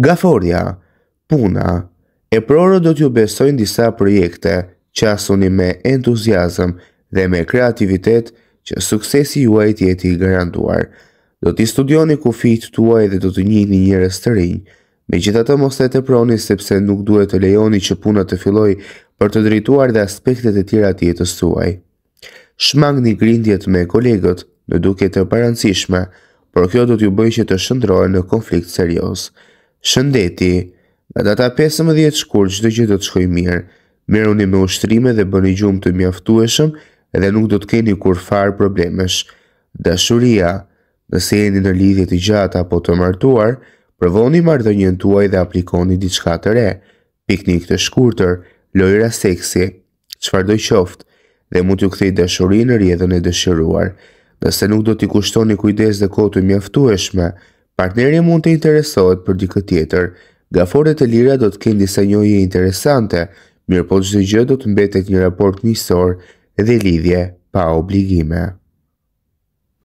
Gaforja, puna, e proro do t'ju besojnë disa projekte që me entuziasm dhe me kreativitet që suksesi juaj t'jeti i garantuar. Do t'i studioni ku fit t'uaj dhe do t'u njini një njërës të rinjë, me gjitha të mos të e të proni sepse nuk duhet të lejoni që puna të filloj për të drituar dhe aspektet e tjera t'jetës t'uaj. Shmang një grindjet me kolegët në duke të parancishme, por kjo do t'ju bëj që të shëndrojë në konflikt serios. Shëndeti, nga data 15 shkur që të gjithë do të shkoj mirë, i me ushtrime dhe bëni gjumë të mjaftueshëm edhe nuk do të keni kur farë problemesh. Dashuria, nëse jeni në lidhje të gjata apo të martuar, përvoni mardhënjën tuaj dhe aplikoni diçka të re, piknik të shkurtër, lojra seksi, qëfar do qoftë, dhe mund të këthej dashurinë në rjedhën e dëshiruar. Nëse nuk do t'i kushtoni kujdes dhe kohë të mjaftueshme, partneri mund të interesohet për dikë tjetër. Gaforet e lira do të kenë disa njoje interesante, mirë po gjithë gjë do të mbetet një raport njësor edhe lidhje pa obligime.